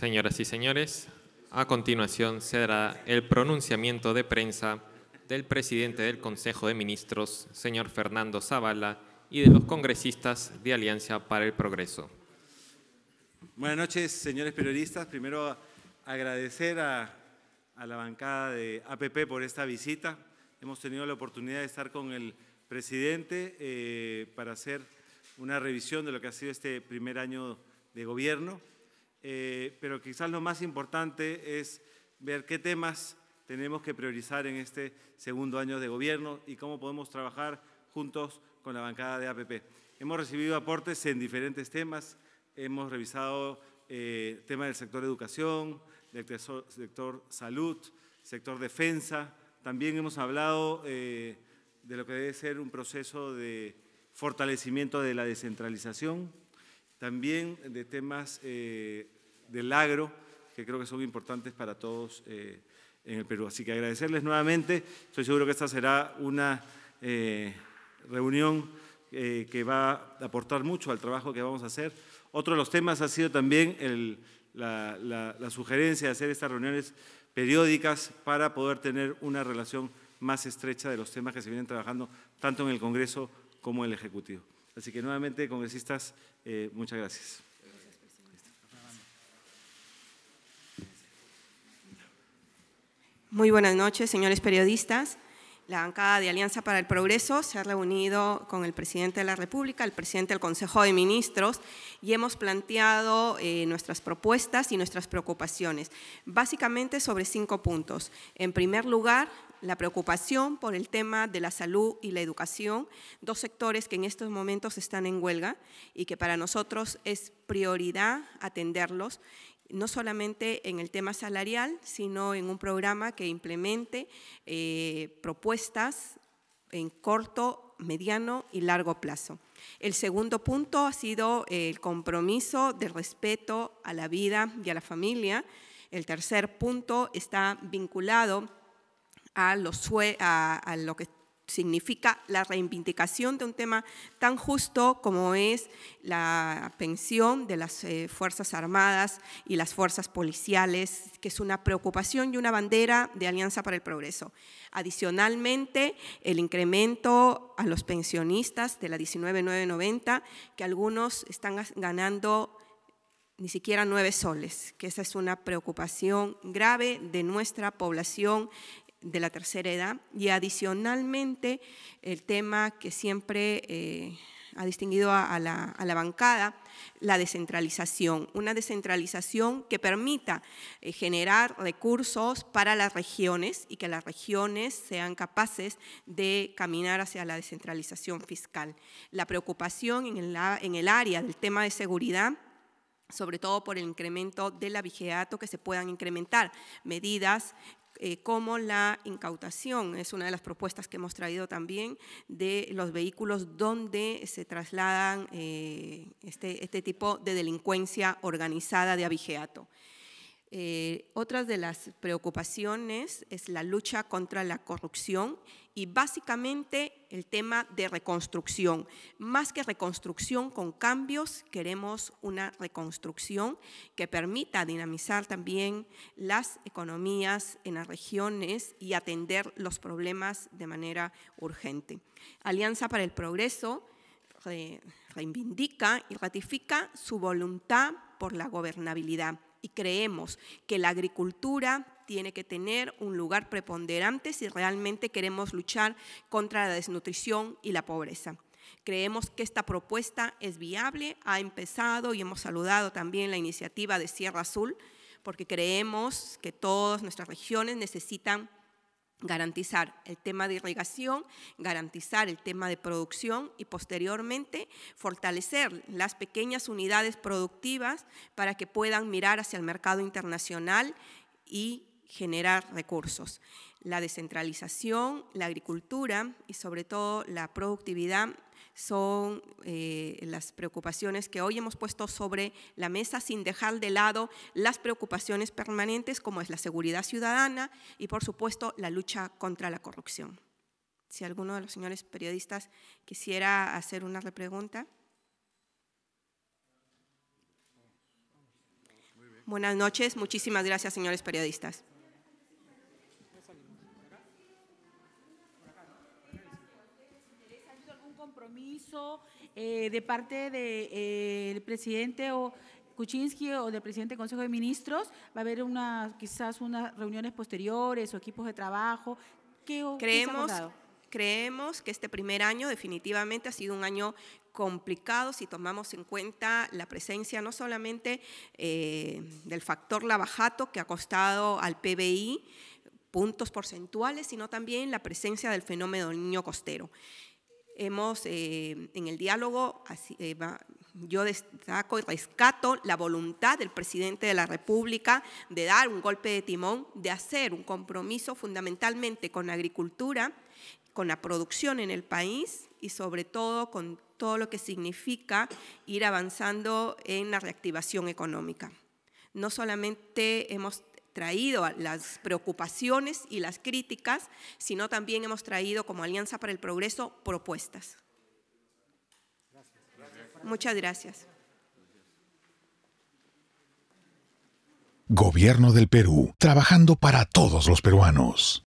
Señoras y señores, a continuación se dará el pronunciamiento de prensa del presidente del Consejo de Ministros, señor Fernando Zavala, y de los congresistas de Alianza para el Progreso. Buenas noches, señores periodistas. Primero, agradecer a, la bancada de APP por esta visita. Hemos tenido la oportunidad de estar con el presidente eh, para hacer una revisión de lo que ha sido este primer año de gobierno. Eh, pero quizás lo más importante es ver qué temas tenemos que priorizar en este segundo año de gobierno y cómo podemos trabajar juntos con la bancada de APP. Hemos recibido aportes en diferentes temas, hemos revisado eh, temas del sector educación, del sector salud, sector defensa, también hemos hablado eh, de lo que debe ser un proceso de fortalecimiento de la descentralización, también de temas eh, del agro, que creo que son importantes para todos eh, en el Perú. Así que agradecerles nuevamente, estoy seguro que esta será una eh, reunión que va a aportar mucho al trabajo que vamos a hacer. Otro de los temas ha sido también la sugerencia de hacer estas reuniones periódicas para poder tener una relación más estrecha de los temas que se vienen trabajando tanto en el Congreso como en el Ejecutivo. Así que nuevamente, congresistas, eh, muchas gracias. Muy buenas noches, señores periodistas la bancada de Alianza para el Progreso se ha reunido con el presidente de la República, el presidente del Consejo de Ministros, y hemos planteado eh, nuestras propuestas y nuestras preocupaciones, básicamente sobre cinco puntos. En primer lugar, la preocupación por el tema de la salud y la educación, dos sectores que en estos momentos están en huelga y que para nosotros es prioridad atenderlos no solamente en el tema salarial, sino en un programa que implemente eh, propuestas en corto, mediano y largo plazo. El segundo punto ha sido el compromiso de respeto a la vida y a la familia. El tercer punto está vinculado a lo que significa la reivindicación de un tema tan justo como es la pensión de las eh, Fuerzas Armadas y las Fuerzas Policiales, que es una preocupación y una bandera de Alianza para el Progreso. Adicionalmente, el incremento a los pensionistas de la 1990 que algunos están ganando ni siquiera nueve soles, que esa es una preocupación grave de nuestra población de la tercera edad y adicionalmente el tema que siempre eh, ha distinguido a, la, bancada, la descentralización, una descentralización que permita eh, generar recursos para las regiones y que las regiones sean capaces de caminar hacia la descentralización fiscal. La preocupación en el, en el área del tema de seguridad sobre todo por el incremento del abigeato, que se puedan incrementar medidas eh, como la incautación, es una de las propuestas que hemos traído también, de los vehículos donde se trasladan eh, este, este, tipo de delincuencia organizada de abigeato. Eh, Otra de las preocupaciones es la lucha contra la corrupción y básicamente el tema de reconstrucción. Más que reconstrucción con cambios, queremos una reconstrucción que permita dinamizar también las economías en las regiones y atender los problemas de manera urgente. Alianza para el Progreso reivindica y ratifica su voluntad por la gobernabilidad y creemos que la agricultura tiene que tener un lugar preponderante si realmente queremos luchar contra la desnutrición y la pobreza. Creemos que esta propuesta es viable, ha empezado y hemos saludado también la iniciativa de Sierra Azul, porque creemos que todas nuestras regiones necesitan garantizar el tema de irrigación, garantizar el tema de producción y posteriormente fortalecer las pequeñas unidades productivas para que puedan mirar hacia el mercado internacional y generar recursos. La descentralización, la agricultura y sobre todo la productividad son eh, las preocupaciones que hoy hemos puesto sobre la mesa sin dejar de lado las preocupaciones permanentes como es la seguridad ciudadana y por supuesto la lucha contra la corrupción. Si alguno de los señores periodistas quisiera hacer una repregunta. Buenas noches, muchísimas gracias señores periodistas. ¿Ha habido algún compromiso eh, de parte del eh, presidente o Kuczynski o del presidente del Consejo de Ministros? ¿Va a haber quizás unas reuniones posteriores o equipos de trabajo? ¿Qué, creemos, creemos que este primer año definitivamente ha sido un año complicado si tomamos en cuenta la presencia no solamente eh, del factor lavajato que ha costado al PBI, puntos porcentuales, sino también la presencia del fenómeno del niño costero. Hemos, eh, en el diálogo, así, eh, yo destaco y rescato la voluntad del presidente de la República de dar un golpe de timón, de hacer un compromiso fundamentalmente con la agricultura, con la producción en el país y sobre todo con todo lo que significa ir avanzando en la reactivación económica. No solamente hemos traído las preocupaciones y las críticas, sino también hemos traído como Alianza para el Progreso propuestas. Muchas gracias. Gobierno del Perú, trabajando para todos los peruanos.